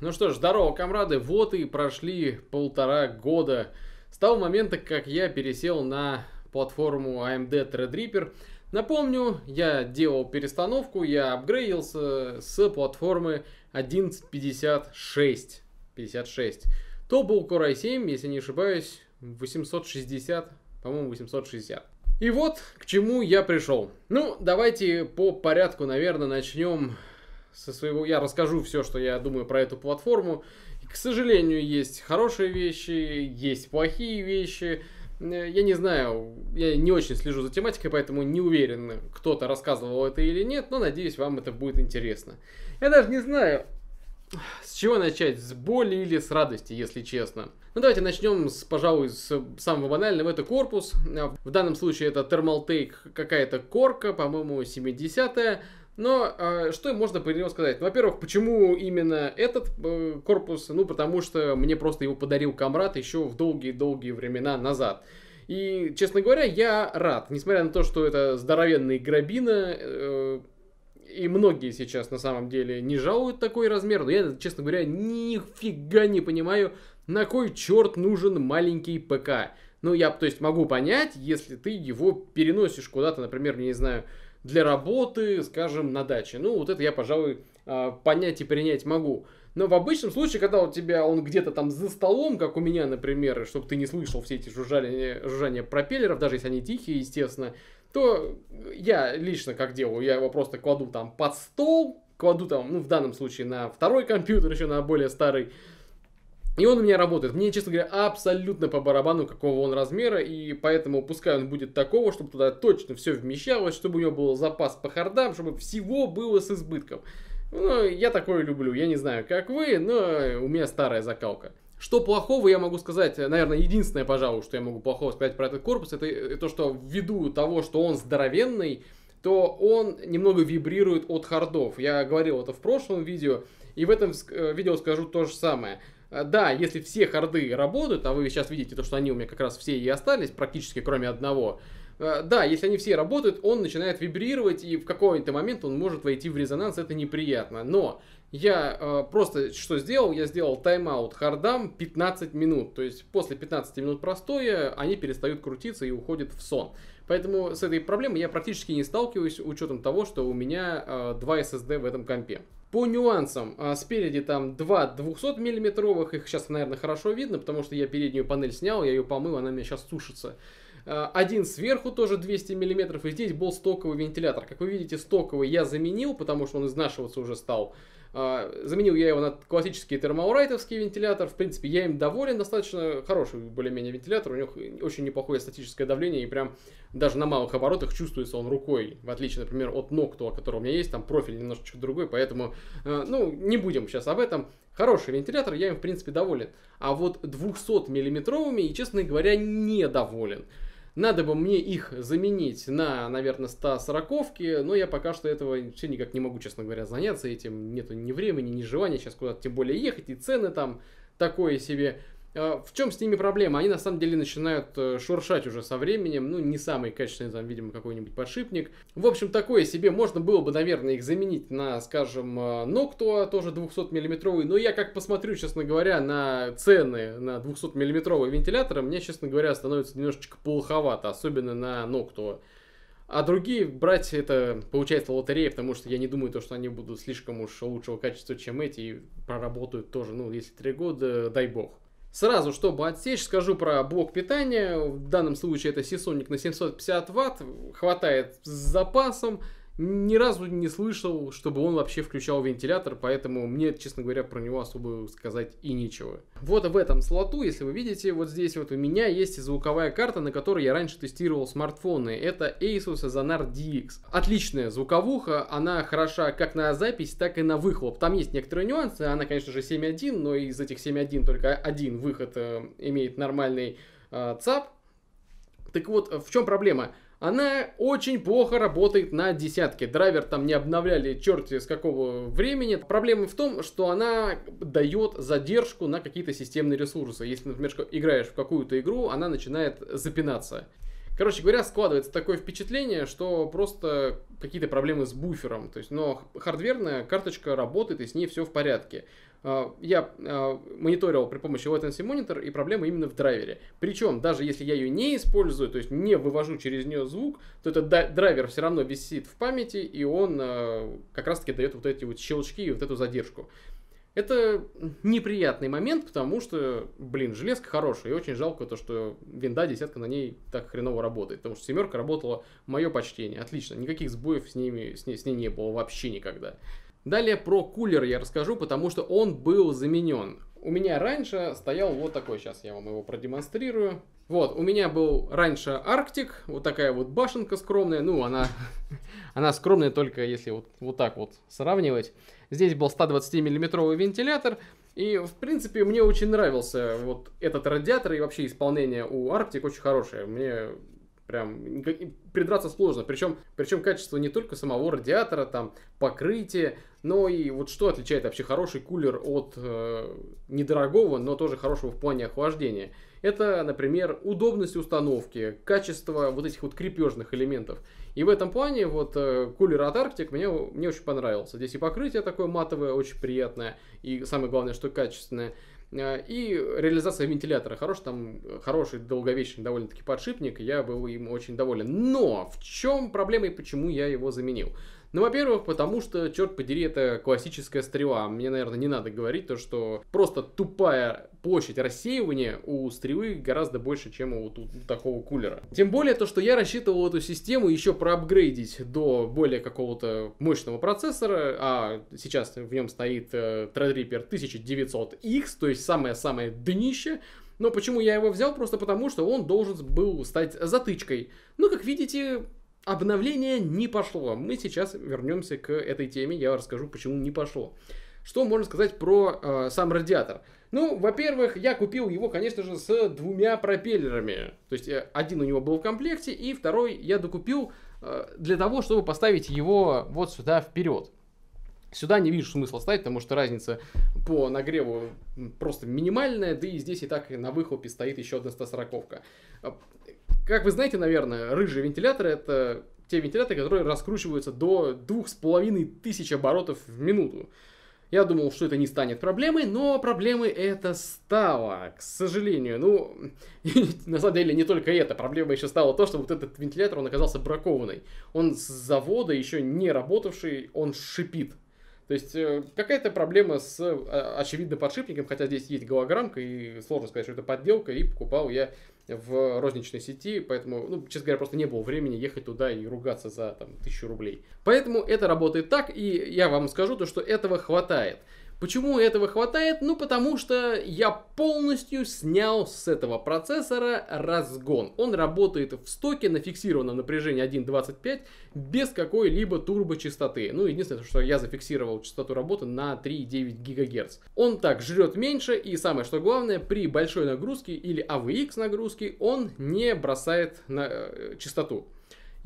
Ну что ж, здорово, комрады. Вот и прошли полтора года с того момента, как я пересел на платформу AMD Threadripper. Напомню, я делал перестановку, я апгрейдился с платформы 1156. 56. То был Core i7, если не ошибаюсь, 860, по-моему, 860. И вот к чему я пришел. Ну, давайте по порядку, наверное, начнем со своего... Я расскажу все, что я думаю про эту платформу. И, к сожалению, есть хорошие вещи, есть плохие вещи. Э, я не знаю, я не очень слежу за тематикой, поэтому не уверен, кто-то рассказывал это или нет, но надеюсь, вам это будет интересно. Я даже не знаю, с чего начать, с боли или с радости, если честно. Ну давайте начнем, с, пожалуй, с самого банального, это корпус. Э, в данном случае это термалтейк, какая-то корка, по-моему, 70-я. Но э, что можно по нему сказать? Ну, во-первых, почему именно этот э, корпус? Ну, потому что мне просто его подарил комрад еще в долгие-долгие времена назад. И, честно говоря, я рад. Несмотря на то, что это здоровенный грабина, э, и многие сейчас на самом деле не жалуют такой размер, но я, честно говоря, нифига не понимаю, на кой черт нужен маленький ПК. Ну, я, то есть, могу понять, если ты его переносишь куда-то, например, не знаю, для работы, скажем, на даче. Ну, вот это я, пожалуй, а, понять и принять могу. Но в обычном случае, когда у тебя он где-то там за столом, как у меня, например, чтобы ты не слышал все эти жужжания, жужжания пропеллеров, даже если они тихие, естественно, то я лично как делаю, я его просто кладу там под стол, кладу там, ну, в данном случае на второй компьютер, еще на более старый, и он у меня работает. Мне, честно говоря, абсолютно по барабану, какого он размера, и поэтому пускай он будет такого, чтобы туда точно все вмещалось, чтобы у него был запас по хардам, чтобы всего было с избытком. Ну, я такое люблю, я не знаю, как вы, но у меня старая закалка. Что плохого я могу сказать, наверное, единственное, пожалуй, что я могу плохого сказать про этот корпус, это э, то, что ввиду того, что он здоровенный, то он немного вибрирует от хардов. Я говорил это в прошлом видео, и в этом э, видео скажу то же самое – а, да, если все харды работают, а вы сейчас видите то, что они у меня как раз все и остались, практически кроме одного, а, да, если они все работают, он начинает вибрировать, и в какой-то момент он может войти в резонанс, это неприятно. Но я э, просто что сделал? Я сделал тайм-аут хардам 15 минут. То есть после 15 минут простоя они перестают крутиться и уходят в сон. Поэтому с этой проблемой я практически не сталкиваюсь, учетом того, что у меня э, 2 SSD в этом компе. По нюансам, а, спереди там два 200 миллиметровых, их сейчас, наверное, хорошо видно, потому что я переднюю панель снял, я ее помыл, она у меня сейчас сушится. А, один сверху тоже 200 миллиметров и здесь был стоковый вентилятор. Как вы видите, стоковый я заменил, потому что он изнашиваться уже стал. А, заменил я его на классический термоурайтовский вентилятор. В принципе, я им доволен. Достаточно хороший более-менее вентилятор. У них очень неплохое статическое давление. И прям даже на малых оборотах чувствуется он рукой. В отличие, например, от Noctua, который у меня есть. Там профиль немножечко другой. Поэтому, э, ну, не будем сейчас об этом. Хороший вентилятор, я им, в принципе, доволен. А вот 200-миллиметровыми, честно говоря, недоволен. доволен. Надо бы мне их заменить на, наверное, 140-ки, но я пока что этого вообще никак не могу, честно говоря, заняться этим. Нету ни времени, ни желания сейчас куда-то тем более ехать, и цены там такое себе. А, в чем с ними проблема? Они на самом деле начинают э, шуршать уже со временем. Ну, не самый качественный, там, видимо, какой-нибудь подшипник. В общем, такое себе можно было бы, наверное, их заменить на, скажем, Ноктуа, э, тоже 200-миллиметровый. Но я как посмотрю, честно говоря, на цены на 200-миллиметровые вентиляторы, мне, честно говоря, становится немножечко плоховато, особенно на Ноктуа. А другие брать это, получается, лотерея, потому что я не думаю, то, что они будут слишком уж лучшего качества, чем эти, и проработают тоже, ну, если три года, дай бог. Сразу, чтобы отсечь, скажу про блок питания. В данном случае это сисоник на 750 ватт. Хватает с запасом ни разу не слышал, чтобы он вообще включал вентилятор, поэтому мне, честно говоря, про него особо сказать и нечего. Вот в этом слоту, если вы видите, вот здесь вот у меня есть звуковая карта, на которой я раньше тестировал смартфоны. Это Asus Zanar DX. Отличная звуковуха, она хороша как на запись, так и на выхлоп. Там есть некоторые нюансы, она, конечно же, 7.1, но из этих 7.1 только один выход э, имеет нормальный э, ЦАП. Так вот, в чем проблема? она очень плохо работает на десятке. Драйвер там не обновляли черти с какого времени. Проблема в том, что она дает задержку на какие-то системные ресурсы. Если, например, играешь в какую-то игру, она начинает запинаться. Короче говоря, складывается такое впечатление, что просто какие-то проблемы с буфером. То есть, но хардверная карточка работает и с ней все в порядке. А, я а, мониторил при помощи latency monitor и проблема именно в драйвере. Причем, даже если я ее не использую, то есть не вывожу через нее звук, то этот драйвер все равно висит в памяти и он а, как раз таки дает вот эти вот щелчки и вот эту задержку. Это неприятный момент, потому что, блин, железка хорошая, и очень жалко то, что винда десятка на ней так хреново работает, потому что семерка работала, мое почтение, отлично, никаких сбоев с, ними, с, ней, с ней не было вообще никогда. Далее про кулер я расскажу, потому что он был заменен. У меня раньше стоял вот такой, сейчас я вам его продемонстрирую. Вот, у меня был раньше Арктик, вот такая вот башенка скромная, ну, она Она скромная только если вот, вот так вот сравнивать. Здесь был 120-миллиметровый вентилятор. И, в принципе, мне очень нравился вот этот радиатор и вообще исполнение у Arctic очень хорошее. Мне прям придраться сложно. Причем, причем качество не только самого радиатора, там, покрытие но и вот что отличает вообще хороший кулер от э, недорогого, но тоже хорошего в плане охлаждения. Это, например, удобность установки, качество вот этих вот крепежных элементов. И в этом плане вот э, кулер от Arctic мне, мне очень понравился. Здесь и покрытие такое матовое, очень приятное, и самое главное, что качественное. Э, и реализация вентилятора хорош, там хороший, долговечный довольно-таки подшипник, я был им очень доволен. Но в чем проблема и почему я его заменил? Ну, во-первых, потому что, черт подери, это классическая стрела. Мне, наверное, не надо говорить то, что просто тупая площадь рассеивания у стрелы гораздо больше, чем у, у такого кулера. Тем более то, что я рассчитывал эту систему еще проапгрейдить до более какого-то мощного процессора, а сейчас в нем стоит э, Threadripper 1900X, то есть самое-самое днище, но почему я его взял? Просто потому, что он должен был стать затычкой. Но, ну, как видите, обновление не пошло. Мы сейчас вернемся к этой теме, я расскажу, почему не пошло. Что можно сказать про э, сам радиатор? Ну, во-первых, я купил его, конечно же, с двумя пропеллерами. То есть э, один у него был в комплекте, и второй я докупил э, для того, чтобы поставить его вот сюда вперед. Сюда не вижу смысла ставить, потому что разница по нагреву просто минимальная, да и здесь и так на выхлопе стоит еще одна 140-ка. Э, как вы знаете, наверное, рыжие вентиляторы это те вентиляторы, которые раскручиваются до 2500 оборотов в минуту. Я думал, что это не станет проблемой, но проблемой это стало, к сожалению. Ну, на самом деле не только это. Проблема еще стала то, что вот этот вентилятор, он оказался бракованный. Он с завода еще не работавший, он шипит. То есть э, какая-то проблема с э, очевидно подшипником, хотя здесь есть голограммка и сложно сказать, что это подделка, и покупал я в розничной сети, поэтому, ну, честно говоря, просто не было времени ехать туда и ругаться за там тысячу рублей. Поэтому это работает так, и я вам скажу то, что этого хватает. Почему этого хватает? Ну, потому что я полностью снял с этого процессора разгон. Он работает в стоке на фиксированном напряжении 1.25 без какой-либо турбочастоты. Ну, единственное, что я зафиксировал частоту работы на 3,9 ГГц. Он так жрет меньше и самое что главное, при большой нагрузке или AVX а нагрузке он не бросает на э, частоту.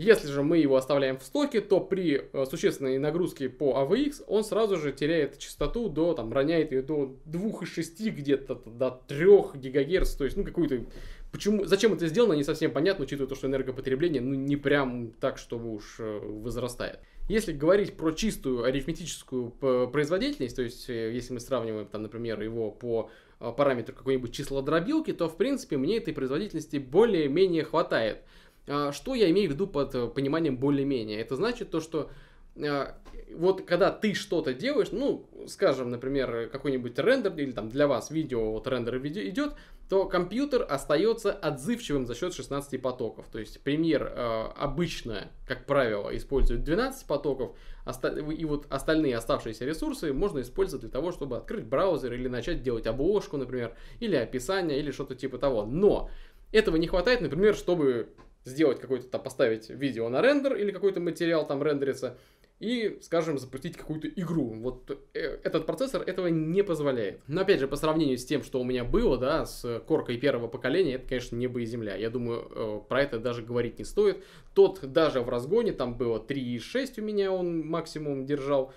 Если же мы его оставляем в стоке, то при э, существенной нагрузке по AVX а он сразу же теряет частоту до, там, роняет ее до 2,6 где-то, до 3 ГГц, то есть, ну, какую-то... Почему, зачем это сделано, не совсем понятно, учитывая то, что энергопотребление, ну, не прям так, чтобы уж э, возрастает. Если говорить про чистую арифметическую производительность, то есть, э, если мы сравниваем, там, например, его по параметру какой-нибудь числодробилки, то, в принципе, мне этой производительности более-менее хватает. А, что я имею в виду под э, пониманием более-менее? Это значит то, что э, вот когда ты что-то делаешь, ну, скажем, например, какой-нибудь рендер или там для вас видео, вот рендер видео идет, то компьютер остается отзывчивым за счет 16 потоков. То есть премьер э, обычно, как правило, использует 12 потоков, и вот остальные оставшиеся ресурсы можно использовать для того, чтобы открыть браузер или начать делать обложку, например, или описание, или что-то типа того. Но этого не хватает, например, чтобы сделать какой-то там, поставить видео на рендер или какой-то материал там рендерится, и, скажем, запустить какую-то игру. Вот э, этот процессор этого не позволяет. Но опять же, по сравнению с тем, что у меня было, да, с коркой первого поколения, это, конечно, небо и земля. Я думаю, э, про это даже говорить не стоит. Тот даже в разгоне, там было 3.6 у меня он максимум держал.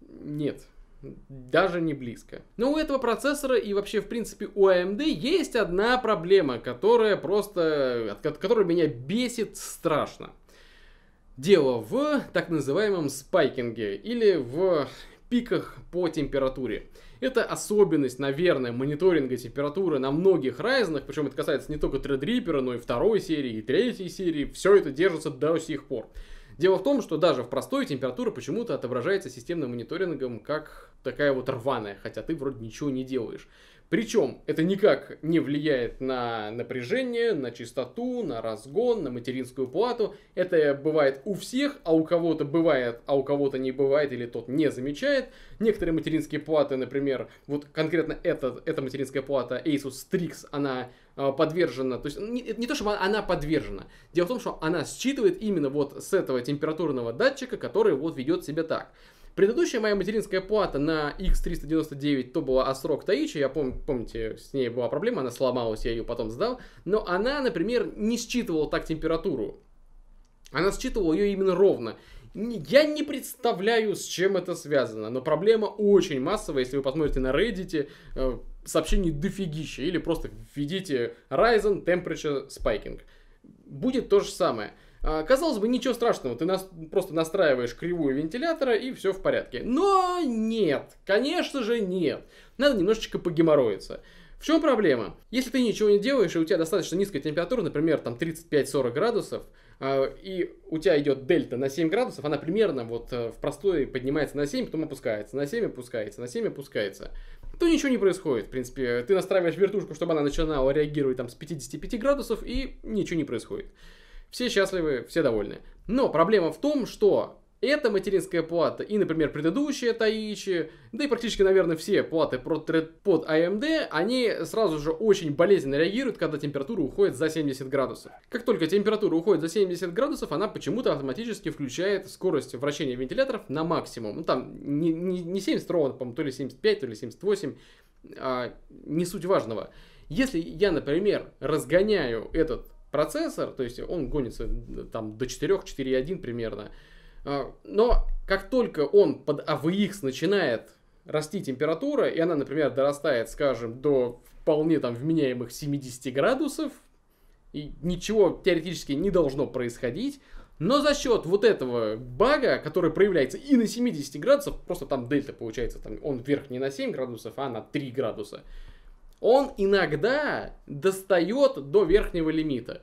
Нет, даже не близко. Но у этого процессора и вообще, в принципе, у AMD есть одна проблема, которая просто... от которой меня бесит страшно. Дело в так называемом спайкинге или в пиках по температуре. Это особенность, наверное, мониторинга температуры на многих райзенах, причем это касается не только Threadripper, но и второй серии, и третьей серии. Все это держится до сих пор. Дело в том, что даже в простой температура почему-то отображается системным мониторингом как такая вот рваная, хотя ты вроде ничего не делаешь. Причем это никак не влияет на напряжение, на частоту, на разгон, на материнскую плату. Это бывает у всех, а у кого-то бывает, а у кого-то не бывает или тот не замечает. Некоторые материнские платы, например, вот конкретно эта, эта материнская плата Asus Strix, она Э, подвержена, то есть ну, не, не то чтобы она подвержена, дело в том, что она считывает именно вот с этого температурного датчика, который вот ведет себя так. Предыдущая моя материнская плата на X399 то была Асрок Таичи, я помню, помните, с ней была проблема, она сломалась, я ее потом сдал, но она, например, не считывала так температуру. Она считывала ее именно ровно. Я не представляю, с чем это связано, но проблема очень массовая, если вы посмотрите на Reddit, э, сообщений дофигища. Или просто введите Ryzen Temperature Spiking. Будет то же самое. А, казалось бы, ничего страшного, ты нас, просто настраиваешь кривую вентилятора и все в порядке. Но нет, конечно же нет. Надо немножечко погеморроиться. В чем проблема? Если ты ничего не делаешь, и у тебя достаточно низкая температура, например, там 35-40 градусов, а, и у тебя идет дельта на 7 градусов, она примерно вот э, в простой поднимается на 7, потом опускается, на 7 опускается, на 7 опускается то ничего не происходит. В принципе, ты настраиваешь вертушку, чтобы она начинала реагировать там с 55 градусов, и ничего не происходит. Все счастливы, все довольны. Но проблема в том, что эта материнская плата и, например, предыдущая Таичи, да и практически, наверное, все платы под AMD, а они сразу же очень болезненно реагируют, когда температура уходит за 70 градусов. Как только температура уходит за 70 градусов, она почему-то автоматически включает скорость вращения вентиляторов на максимум. Ну, там не, не, не 70 ровно, по-моему, то ли 75, то ли 78, а, не суть важного. Если я, например, разгоняю этот процессор, то есть он гонится э, там до 4, 4.1 примерно, а, но как только он под AVX начинает расти температура, и она, например, дорастает, скажем, до вполне там вменяемых 70 градусов, и ничего теоретически не должно происходить, но за счет вот этого бага, который проявляется и на 70 градусов, просто там дельта получается, там он вверх не на 7 градусов, а на 3 градуса, он иногда достает до верхнего лимита.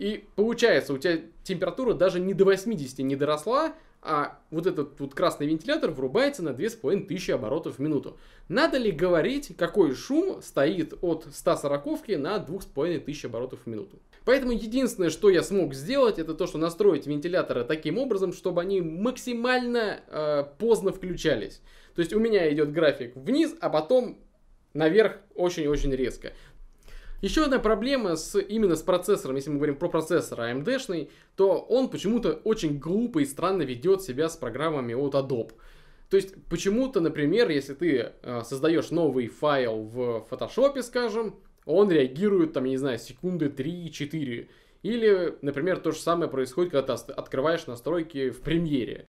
И получается, у тебя температура даже не до 80 не доросла, а вот этот вот красный вентилятор врубается на 2500 оборотов в минуту. Надо ли говорить, какой шум стоит от 140 на 2500 оборотов в минуту? Поэтому единственное, что я смог сделать, это то, что настроить вентиляторы таким образом, чтобы они максимально э, поздно включались. То есть у меня идет график вниз, а потом наверх очень-очень резко. Еще одна проблема с, именно с процессором, если мы говорим про процессор AMD-шный, то он почему-то очень глупо и странно ведет себя с программами от Adobe. То есть почему-то, например, если ты э, создаешь новый файл в Photoshop, скажем, он реагирует, там, я не знаю, секунды 3-4. Или, например, то же самое происходит, когда ты открываешь настройки в премьере.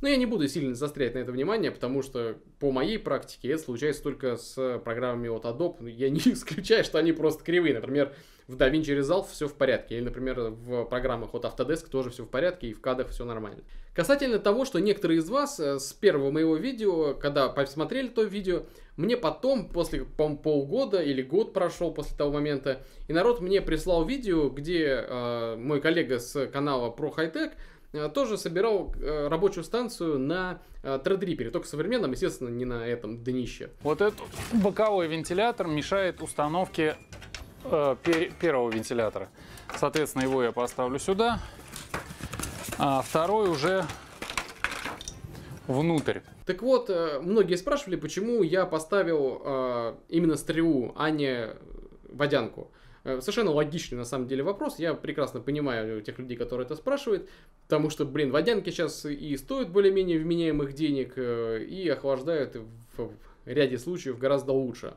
Но ну, я не буду сильно застрять на это внимание, потому что по моей практике это случается только с программами от Adobe. Ну, я не исключаю, что они просто кривые. Например, в DaVinci Resolve все в порядке. Или, например, в программах от Autodesk тоже все в порядке, и в кадах все нормально. Касательно того, что некоторые из вас э, с первого моего видео, когда посмотрели то видео, мне потом, после, по полгода или год прошел после того момента, и народ мне прислал видео, где э, мой коллега с канала про High Tech Э, тоже собирал э, рабочую станцию на Threadripper, э, только современном, естественно, не на этом днище. Вот этот боковой вентилятор мешает установке э, первого вентилятора. Соответственно, его я поставлю сюда, а второй уже внутрь. Так вот, многие спрашивали, почему я поставил э, именно стрелу, а не водянку. Э, совершенно логичный, на самом деле, вопрос. Я прекрасно понимаю тех людей, которые это спрашивают, потому что, блин, водянки сейчас и стоят более-менее вменяемых денег, э, и охлаждают в ряде случаев гораздо лучше.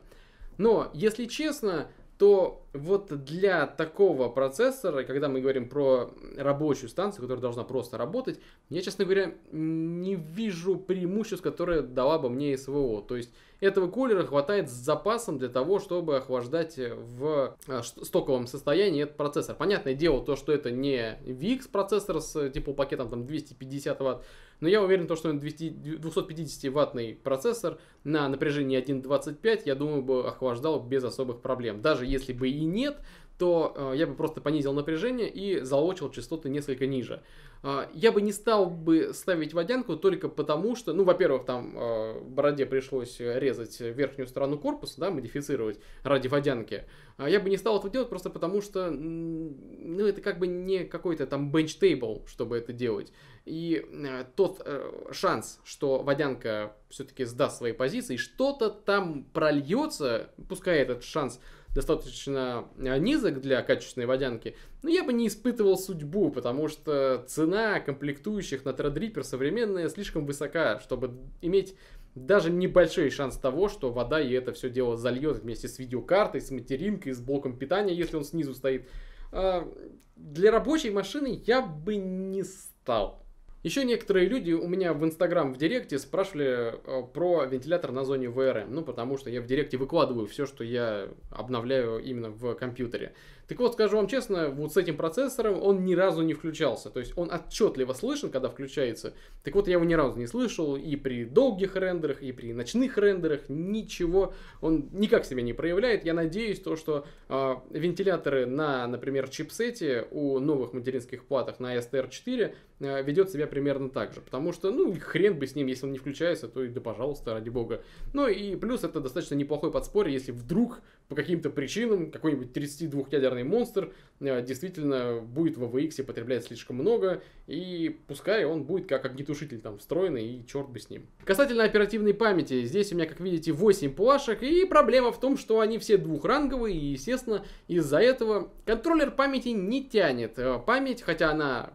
Но, если честно, то вот для такого процессора, когда мы говорим про рабочую станцию, которая должна просто работать, я, честно говоря, не вижу преимуществ, которые дала бы мне СВО. То есть этого кулера хватает с запасом для того, чтобы охлаждать э, в э, стоковом состоянии этот процессор. Понятное дело, то, что это не VX процессор с э, пакетом там 250 ватт, но я уверен, то, что 250-ваттный процессор на напряжении 1.25, я думаю, бы охлаждал без особых проблем. Даже если бы и нет, то э, я бы просто понизил напряжение и залочил частоты несколько ниже. Э, я бы не стал бы ставить водянку только потому, что, ну, во-первых, там э, бороде пришлось резать верхнюю сторону корпуса, да, модифицировать ради водянки. Э, я бы не стал этого делать просто потому, что, ну, это как бы не какой-то там бенч-тейбл, чтобы это делать. И э, тот э, шанс, что водянка все-таки сдаст свои позиции, что-то там прольется, пускай этот шанс достаточно а, низок для качественной водянки, но я бы не испытывал судьбу, потому что цена комплектующих на Threadripper современная слишком высока, чтобы иметь даже небольшой шанс того, что вода и это все дело зальет вместе с видеокартой, с материнкой, с блоком питания, если он снизу стоит. А, для рабочей машины я бы не стал. Еще некоторые люди у меня в Инстаграм в Директе спрашивали э, про вентилятор на зоне ВРМ. Ну, потому что я в Директе выкладываю все, что я обновляю именно в компьютере. Так вот, скажу вам честно, вот с этим процессором он ни разу не включался. То есть он отчетливо слышен, когда включается. Так вот, я его ни разу не слышал и при долгих рендерах, и при ночных рендерах. Ничего, он никак себя не проявляет. Я надеюсь, то, что э, вентиляторы на, например, чипсете у новых материнских платах на STR4 э, а, ведет себя примерно так же. Потому что, ну, хрен бы с ним, если он не включается, то и да пожалуйста, ради бога. Ну и плюс это достаточно неплохой подспорье, если вдруг по каким-то причинам какой-нибудь 32-ядерный монстр э, действительно будет в AVX потреблять слишком много, и пускай он будет как огнетушитель там встроенный, и черт бы с ним. Касательно оперативной памяти, здесь у меня, как видите, 8 плашек, и проблема в том, что они все двухранговые, и, естественно, из-за этого контроллер памяти не тянет э, память, хотя она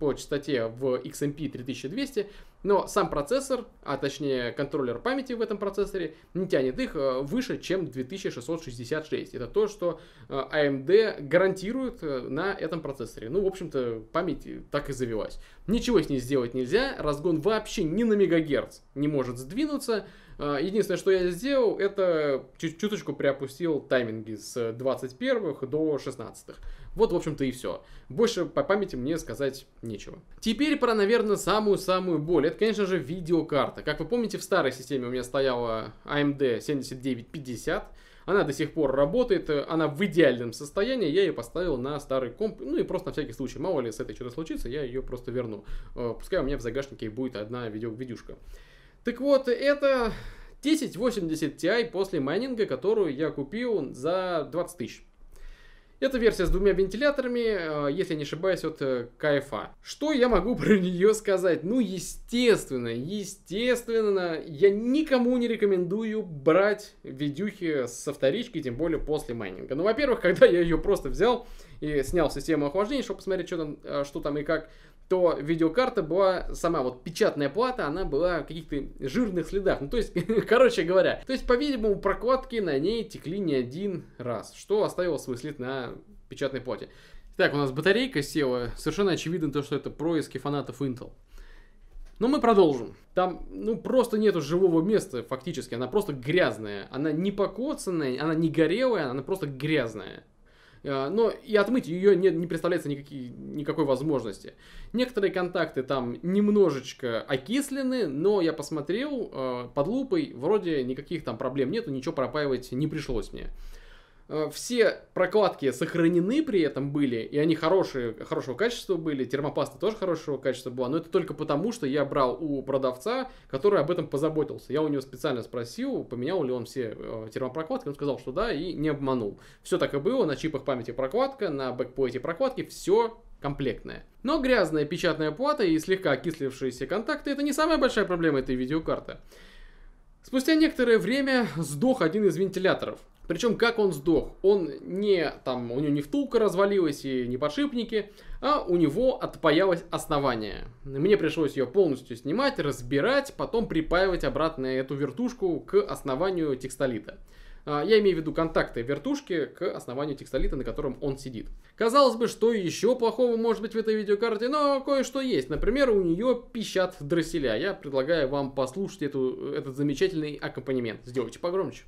по частоте в XMP 3200, но сам процессор, а точнее контроллер памяти в этом процессоре, не тянет их э, выше, чем 2666. Это то, что AMD э, а гарантирует э, на этом процессоре. Ну, в общем-то, память так и завелась. Ничего с ней сделать нельзя, разгон вообще ни на мегагерц не может сдвинуться, а, единственное, что я сделал, это чуточку приопустил тайминги с 21 до 16. -х. Вот, в общем-то, и все. Больше по памяти мне сказать нечего. Теперь про, наверное, самую-самую боль. Это, конечно же, видеокарта. Как вы помните, в старой системе у меня стояла AMD 7950. Она до сих пор работает, она в идеальном состоянии, я ее поставил на старый комп, ну и просто на всякий случай, мало ли с этой что-то случится, я ее просто верну. Э, пускай у меня в загашнике будет одна видео видюшка. Так вот, это 1080 Ti после майнинга, которую я купил за 20 тысяч. Это версия с двумя вентиляторами, э, если не ошибаюсь, от э, кайфа. Что я могу про нее сказать? Ну, естественно, естественно, я никому не рекомендую брать видюхи со вторички, тем более после майнинга. Ну, во-первых, когда я ее просто взял и снял систему охлаждения, чтобы посмотреть, что там, э, что там и как, то видеокарта была, сама вот печатная плата, она была в каких-то жирных следах. Ну, то есть, короче говоря, то есть, по-видимому, прокладки на ней текли не один раз, что оставило свой след на печатной плате. Так, у нас батарейка села. Совершенно очевидно то, что это происки фанатов Intel. Но мы продолжим. Там, ну, просто нету живого места фактически. Она просто грязная. Она не покоцанная, она не горелая, она просто грязная. Э, но и отмыть ее не, не представляется никакой никакой возможности. Некоторые контакты там немножечко окислены, но я посмотрел э, под лупой, вроде никаких там проблем нету, ничего пропаивать не пришлось мне. Э, все прокладки сохранены при этом были, и они хорошие, хорошего качества были, термопаста тоже хорошего качества была, но это только потому, что я брал у продавца, который об этом позаботился. Я у него специально спросил, поменял ли он все э, термопрокладки, он сказал, что да, и не обманул. Все так и было, на чипах памяти прокладка, на бэкплейте прокладки, все комплектное. Но грязная печатная плата и слегка окислившиеся контакты – это не самая большая проблема этой видеокарты. Спустя некоторое время сдох один из вентиляторов. Причем как он сдох? Он не, там, у него не втулка развалилась и не подшипники, а у него отпаялось основание. Мне пришлось ее полностью снимать, разбирать, потом припаивать обратно эту вертушку к основанию текстолита. А, я имею в виду контакты вертушки к основанию текстолита, на котором он сидит. Казалось бы, что еще плохого может быть в этой видеокарте, но кое-что есть. Например, у нее пищат дросселя. Я предлагаю вам послушать эту, этот замечательный аккомпанемент. Сделайте погромче.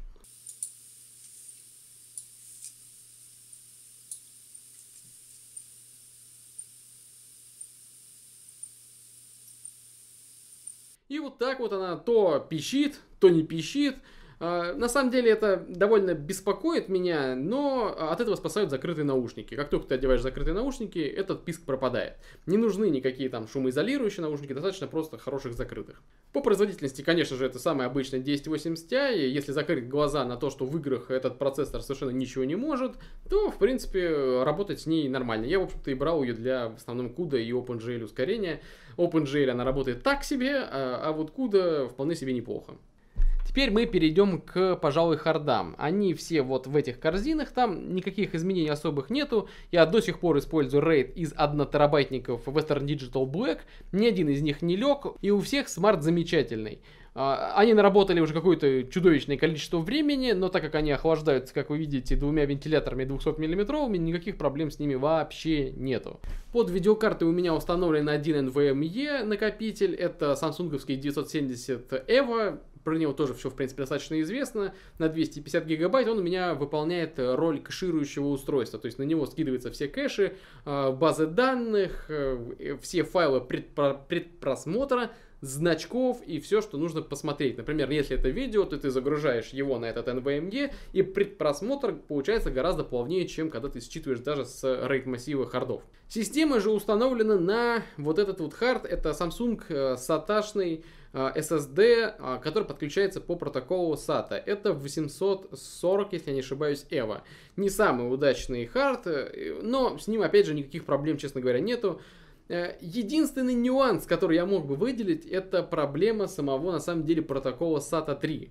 так вот она то пищит, то не пищит, а, на самом деле это довольно беспокоит меня, но от этого спасают закрытые наушники. Как только ты одеваешь закрытые наушники, этот писк пропадает. Не нужны никакие там шумоизолирующие наушники, достаточно просто хороших закрытых. По производительности, конечно же, это самое обычное 1080 Ti. Если закрыть глаза на то, что в играх этот процессор совершенно ничего не может, то, в принципе, работать с ней нормально. Я, в общем-то, и брал ее для в основном CUDA и OpenGL ускорения. OpenGL она работает так себе, а, а вот CUDA вполне себе неплохо. Теперь мы перейдем к, пожалуй, хардам. Они все вот в этих корзинах, там никаких изменений особых нету. Я до сих пор использую RAID из 1 терабайтников Western Digital Black. Ни один из них не лег, и у всех смарт замечательный. А, они наработали уже какое-то чудовищное количество времени, но так как они охлаждаются, как вы видите, двумя вентиляторами 200 миллиметровыми, никаких проблем с ними вообще нету. Под видеокартой у меня установлен один NVMe накопитель, это самсунговский 970 EVO, про него тоже все, в принципе, достаточно известно. На 250 гигабайт он у меня выполняет э, роль кэширующего устройства. То есть на него скидываются все кэши, э, базы данных, э, все файлы предпро- предпросмотра, значков и все, что нужно посмотреть. Например, если это видео, то ты загружаешь его на этот NVMe, и предпросмотр получается гораздо плавнее, чем когда ты считываешь даже с RAID массива хардов. Система же установлена на вот этот вот хард, это Samsung саташный Э, SSD, э, который подключается по протоколу SATA. Это 840, если я не ошибаюсь, EVO. Не самый удачный хард, э, но с ним, опять же, никаких проблем, честно говоря, нету. Единственный нюанс, который я мог бы выделить, это проблема самого, на самом деле, протокола SATA 3.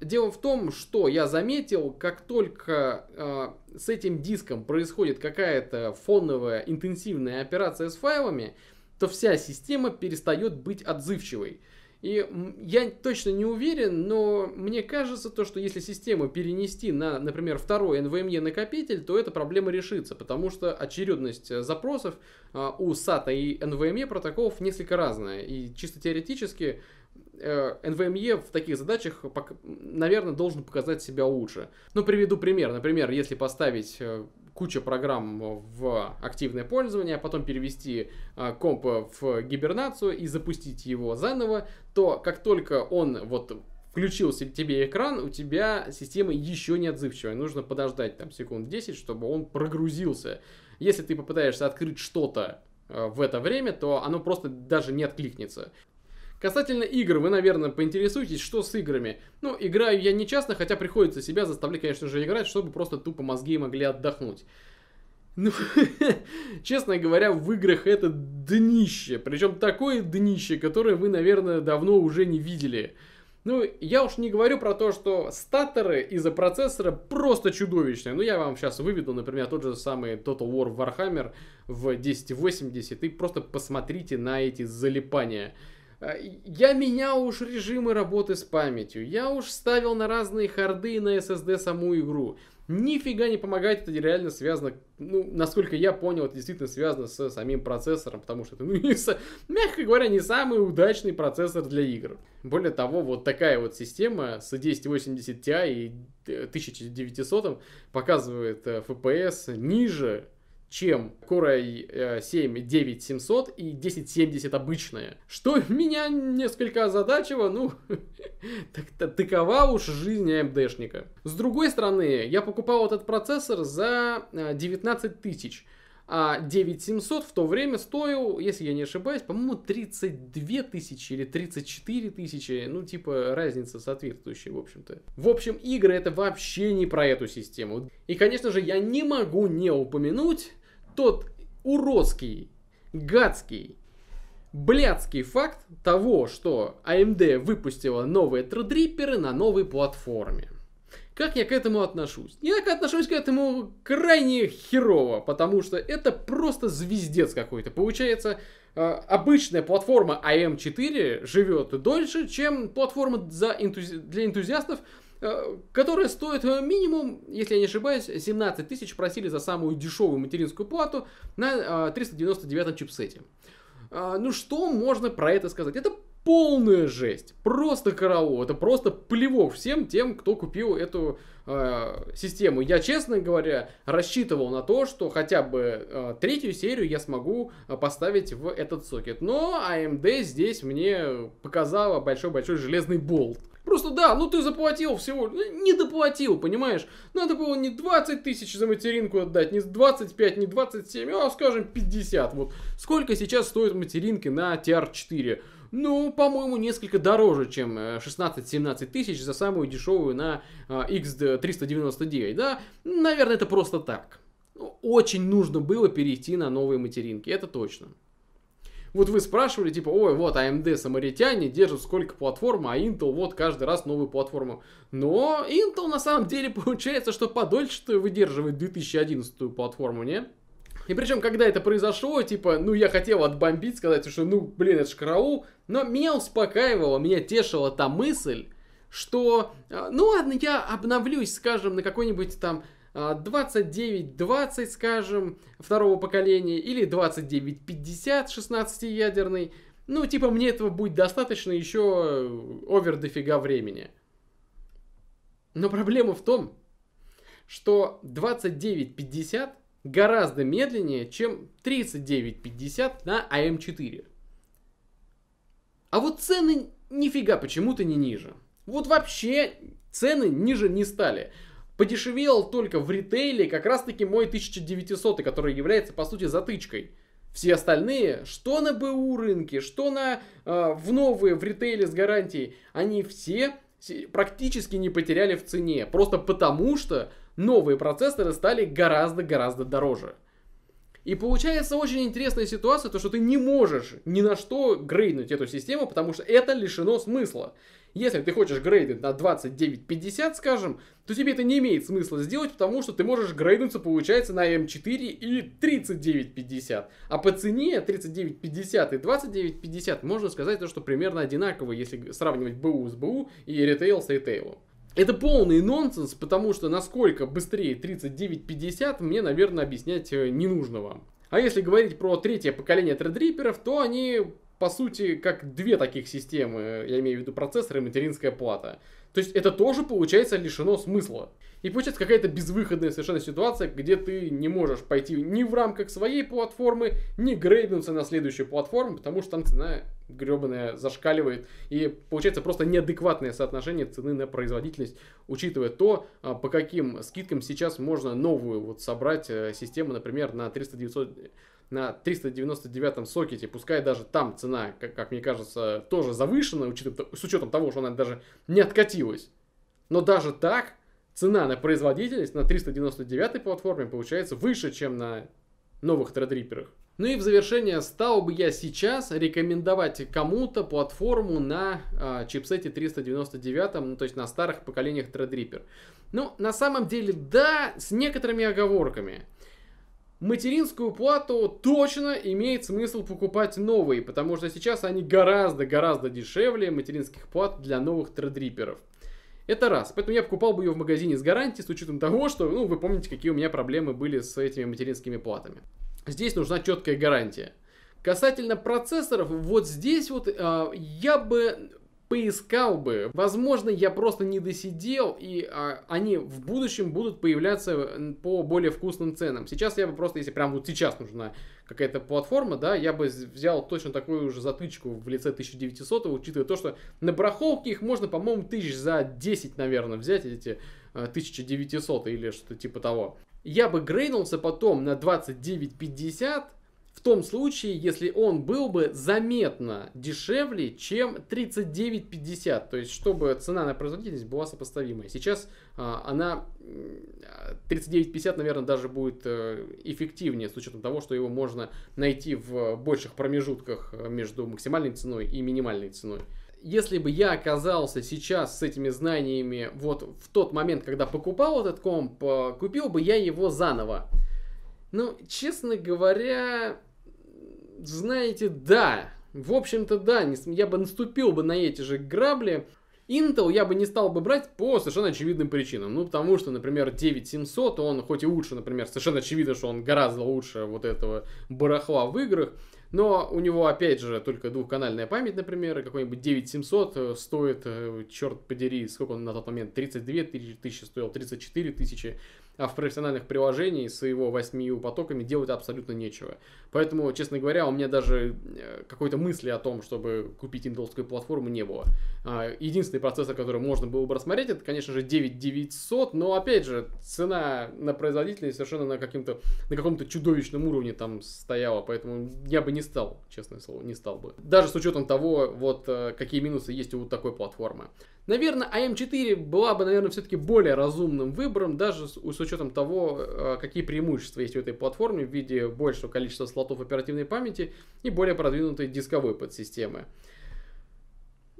Дело в том, что я заметил, как только э, с этим диском происходит какая-то фоновая интенсивная операция с файлами, то вся система перестает быть отзывчивой. И я точно не уверен, но мне кажется то, что если систему перенести на, например, второй NVMe накопитель, то эта проблема решится, потому что очередность э, запросов а, у SATA и NVMe протоколов несколько разная. И чисто теоретически NVMe э, в таких задачах, наверное, должен показать себя лучше. Ну, приведу пример. Например, если поставить э, куча программ в активное пользование, а потом перевести а, комп в гибернацию и запустить его заново, то как только он вот включился тебе экран, у тебя система еще не отзывчивая. Нужно подождать там секунд 10, чтобы он прогрузился. Если ты попытаешься открыть что-то э, в это время, то оно просто даже не откликнется. Касательно игр, вы, наверное, поинтересуетесь, что с играми. Ну, играю я не часто, хотя приходится себя заставлять, конечно же, играть, чтобы просто тупо мозги могли отдохнуть. Ну, честно говоря, в играх это днище. Причем такое днище, которое вы, наверное, давно уже не видели. Ну, я уж не говорю про то, что статоры из-за процессора просто чудовищные. Ну, я вам сейчас выведу, например, тот же самый Total War Warhammer в 1080 и просто посмотрите на эти залипания. А, я менял уж режимы работы с памятью. Я уж ставил на разные харды и на SSD саму игру. Нифига не помогает, это реально связано, ну, насколько я понял, это действительно связано с самим процессором, потому что это, ну, не, мягко говоря, не самый удачный процессор для игр. Более того, вот такая вот система с 1080 Ti и 1900 э, показывает э, FPS ниже чем Core i7 9700 э, и 1070 обычная. Что меня несколько озадачило, ну, так такова уж жизнь AMD-шника. Эм С другой стороны, я покупал этот процессор за 19 э, тысяч. А 9700 в то время стоил, если я не ошибаюсь, по-моему, 32 тысячи или 34 тысячи. Ну, типа, разница соответствующая, в общем-то. В общем, игры это вообще не про эту систему. И, конечно же, я не могу не упомянуть тот уродский, гадский, блядский факт того, что AMD а выпустила новые Threadripper на новой платформе. Как я к этому отношусь? Я к отношусь к этому крайне херово, потому что это просто звездец какой-то. Получается, э, обычная платформа AM4 а живет дольше, чем платформа для энтузиастов Э, которая стоит э, минимум, если я не ошибаюсь, 17 тысяч просили за самую дешевую материнскую плату на 399 э, чипсете. Ну что можно про это сказать? Это полная жесть, просто караул, это просто плевок всем тем, кто купил эту э, систему. Я, честно говоря, рассчитывал на то, что хотя бы э, третью серию я смогу поставить в этот сокет, но AMD а здесь мне показала большой-большой железный болт. Просто да, ну ты заплатил всего, э, не доплатил, понимаешь? Надо было не 20 тысяч за материнку отдать, не 25, не 27, а скажем 50. Вот сколько сейчас стоит материнки на TR4? Ну, по-моему, несколько дороже, чем 16-17 э, тысяч за самую дешевую на X399, э, да? Наверное, это просто так. Ну, очень нужно было перейти на новые материнки, это точно. Вот вы спрашивали, типа, ой, вот AMD а самаритяне держат сколько платформ, а Intel вот каждый раз новую платформу. Но Intel на самом деле получается, что подольше выдерживает 2011 платформу, не? И причем, когда это произошло, типа, ну, я хотел отбомбить, сказать, что, ну, блин, это ж караул, но меня успокаивала, меня тешила та мысль, что, э, ну ладно, я обновлюсь, скажем, на какой-нибудь там 2920, а, скажем, второго поколения, или 2950 16-ядерный. Ну, типа, мне этого будет достаточно еще э, овер дофига времени. Но проблема в том, что 2950 гораздо медленнее, чем 3950 на АМ4. А вот цены нифига почему-то не ниже. Вот вообще цены ниже не стали подешевел только в ритейле как раз-таки мой 1900, который является, по сути, затычкой. Все остальные, что на БУ рынке, что на э, в новые в ритейле с гарантией, они все практически не потеряли в цене. Просто потому, что новые процессоры стали гораздо-гораздо дороже. И получается очень интересная ситуация, то что ты не можешь ни на что грейднуть эту систему, потому что это лишено смысла. Если ты хочешь грейдить на 29.50, скажем, то тебе это не имеет смысла сделать, потому что ты можешь грейднуться, получается, на М4 и 39.50. А по цене 39.50 и 29.50 можно сказать, то, что примерно одинаково, если сравнивать БУ с БУ и ритейл с ритейлом. Это полный нонсенс, потому что насколько быстрее 3950 мне, наверное, объяснять э, не нужно вам. А если говорить про третье поколение Threadripper, то они, по сути, как две таких системы, я имею в виду процессоры и материнская плата. То есть это тоже, получается, лишено смысла. И получается какая-то безвыходная совершенно ситуация, где ты не можешь пойти ни в рамках своей платформы, ни грейднуться на следующую платформу, потому что там цена гребаная зашкаливает. И получается просто неадекватное соотношение цены на производительность, учитывая то, а, по каким скидкам сейчас можно новую вот собрать э, систему, например, на 300 на 399-м сокете, пускай даже там цена, как, как мне кажется, тоже завышена, учитывая, с учетом того, что она даже не откатилась. Но даже так цена на производительность на 399 платформе получается выше, чем на новых Threadripper. Ну и в завершение стал бы я сейчас рекомендовать кому-то платформу на э, чипсете 399, ну, то есть на старых поколениях Threadripper. Ну, на самом деле, да, с некоторыми оговорками. Материнскую плату точно имеет смысл покупать новые, потому что сейчас они гораздо-гораздо дешевле материнских плат для новых Threadripper. Это раз. Поэтому я покупал бы ее в магазине с гарантией, с учетом того, что, ну, вы помните, какие у меня проблемы были с этими материнскими платами. Здесь нужна четкая гарантия. Касательно процессоров, вот здесь вот э, я бы поискал бы. Возможно, я просто не досидел, и а, они в будущем будут появляться по более вкусным ценам. Сейчас я бы просто, если прям вот сейчас нужна какая-то платформа, да, я бы взял точно такую же затычку в лице 1900, учитывая то, что на барахолке их можно, по-моему, тысяч за 10, наверное, взять, эти 1900 э, или что-то типа того. Я бы грейнулся потом на 2950, в том случае, если он был бы заметно дешевле, чем 39,50. То есть, чтобы цена на производительность была сопоставимая. Сейчас а, она 39,50, наверное, даже будет э, эффективнее, с учетом того, что его можно найти в больших промежутках между максимальной ценой и минимальной ценой если бы я оказался сейчас с этими знаниями вот в тот момент, когда покупал этот комп, э, купил бы я его заново. Ну, честно говоря, знаете, да. В общем-то, да, я бы наступил бы на эти же грабли. Intel я бы не стал бы брать по совершенно очевидным причинам. Ну, потому что, например, 9700, он хоть и лучше, например, совершенно очевидно, что он гораздо лучше вот этого барахла в играх, но у него, опять же, только двухканальная память, например, какой-нибудь 9700 э, стоит, э, черт подери, сколько он на тот момент, 32 тысячи стоил, 34 тысячи. А в профессиональных приложениях с его восьмию потоками делать абсолютно нечего. Поэтому, честно говоря, у меня даже э, какой-то мысли о том, чтобы купить интеллектуальную платформу, не было. А, единственный процессор, который можно было бы рассмотреть, это, конечно же, 9900, но, опять же, цена на производительность совершенно на, каким-то, на каком-то чудовищном уровне там стояла, поэтому я бы не стал, честное слово, не стал бы. Даже с учетом того, вот э, какие минусы есть у вот такой платформы. Наверное, AM4 а была бы, наверное, все-таки более разумным выбором, даже с, с учетом того, э, какие преимущества есть у этой платформы в виде большего количества слотов оперативной памяти и более продвинутой дисковой подсистемы.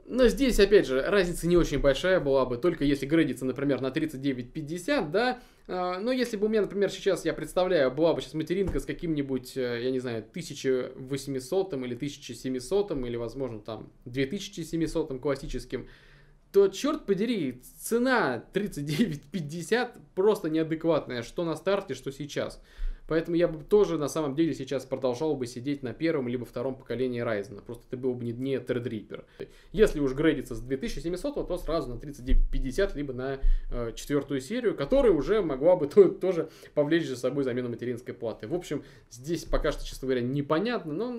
Но здесь, опять же, разница не очень большая была бы, только если грейдиться, например, на 39.50, да, а, но если бы у меня, например, сейчас, я представляю, была бы сейчас материнка с каким-нибудь, э, я не знаю, 1800 или 1700, или, возможно, там, 2700 классическим, то, черт подери, цена 39.50 просто неадекватная, что на старте, что сейчас. Поэтому я бы тоже на самом деле сейчас продолжал бы сидеть на первом либо втором поколении Ryzen. Просто это был бы не, не Threadripper. Если уж грейдится с 2700, то сразу на 3950, либо на э, четвертую серию, которая уже могла бы то, тоже повлечь за собой замену материнской платы. В общем, здесь пока что, честно говоря, непонятно, но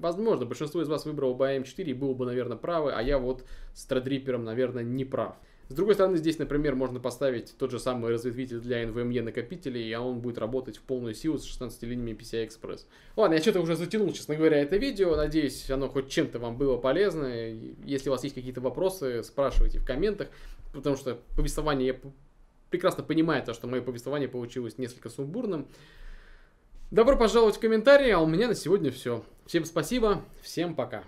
возможно, большинство из вас выбрало бы AM4 а и было бы, наверное, правы, а я вот с Threadripper, наверное, не прав. С другой стороны, здесь, например, можно поставить тот же самый разветвитель для NVMe накопителей, и он будет работать в полную силу с 16 линиями PCI-Express. Ладно, я что-то уже затянул, честно говоря, это видео. Надеюсь, оно хоть чем-то вам было полезно. Если у вас есть какие-то вопросы, спрашивайте в комментах, потому что повествование, я прекрасно понимаю то, что мое повествование получилось несколько сумбурным. Добро пожаловать в комментарии, а у меня на сегодня все. Всем спасибо, всем пока.